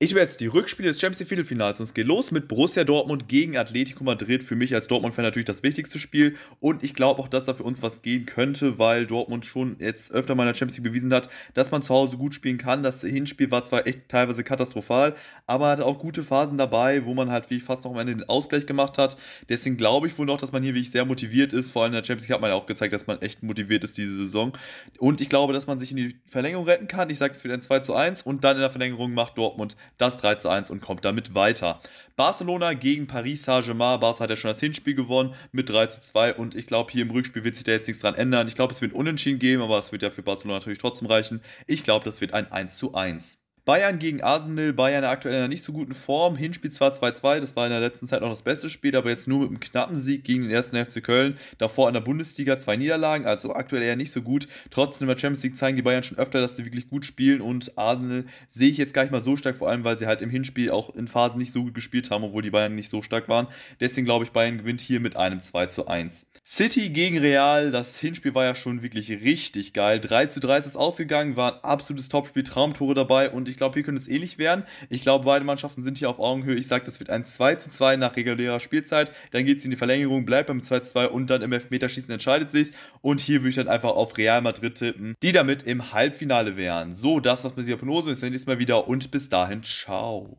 Ich werde jetzt die Rückspiele des Champions League Viertelfinals. Und es geht los mit Borussia Dortmund gegen Atletico Madrid. Für mich als Dortmund-Fan natürlich das wichtigste Spiel. Und ich glaube auch, dass da für uns was gehen könnte, weil Dortmund schon jetzt öfter mal in der Champions League bewiesen hat, dass man zu Hause gut spielen kann. Das Hinspiel war zwar echt teilweise katastrophal, aber hatte auch gute Phasen dabei, wo man halt wie fast noch am Ende den Ausgleich gemacht hat. Deswegen glaube ich wohl noch, dass man hier wirklich sehr motiviert ist. Vor allem in der Champions League hat man ja auch gezeigt, dass man echt motiviert ist diese Saison. Und ich glaube, dass man sich in die Verlängerung retten kann. Ich sage, es wieder ein 2 zu 1 und dann in der Verlängerung macht Dortmund das 3 zu 1 und kommt damit weiter. Barcelona gegen Paris Saint-Germain. Barca hat ja schon das Hinspiel gewonnen mit 3 zu 2 und ich glaube, hier im Rückspiel wird sich da jetzt nichts dran ändern. Ich glaube, es wird Unentschieden geben, aber es wird ja für Barcelona natürlich trotzdem reichen. Ich glaube, das wird ein 1 zu 1. Bayern gegen Arsenal, Bayern aktuell in einer nicht so guten Form. Hinspiel zwar 2-2, das war in der letzten Zeit noch das beste Spiel, aber jetzt nur mit einem knappen Sieg gegen den ersten FC Köln. Davor in der Bundesliga zwei Niederlagen, also aktuell eher nicht so gut. Trotzdem in der Champions League zeigen die Bayern schon öfter, dass sie wirklich gut spielen und Arsenal sehe ich jetzt gar nicht mal so stark, vor allem weil sie halt im Hinspiel auch in Phasen nicht so gut gespielt haben, obwohl die Bayern nicht so stark waren. Deswegen glaube ich, Bayern gewinnt hier mit einem 2-1. City gegen Real, das Hinspiel war ja schon wirklich richtig geil. 3 3 ist es ausgegangen, war ein absolutes Topspiel, Traumtore dabei und ich ich glaube, hier könnte es ähnlich werden. Ich glaube, beide Mannschaften sind hier auf Augenhöhe. Ich sage, das wird ein 2 zu 2 nach regulärer Spielzeit. Dann geht es in die Verlängerung, bleibt beim 2 zu 2 und dann im Elfmeterschießen entscheidet sich. Und hier würde ich dann einfach auf Real Madrid tippen, die damit im Halbfinale wären. So, das war's mit der Prognose. Wir sehen uns nächstes Mal wieder und bis dahin, ciao.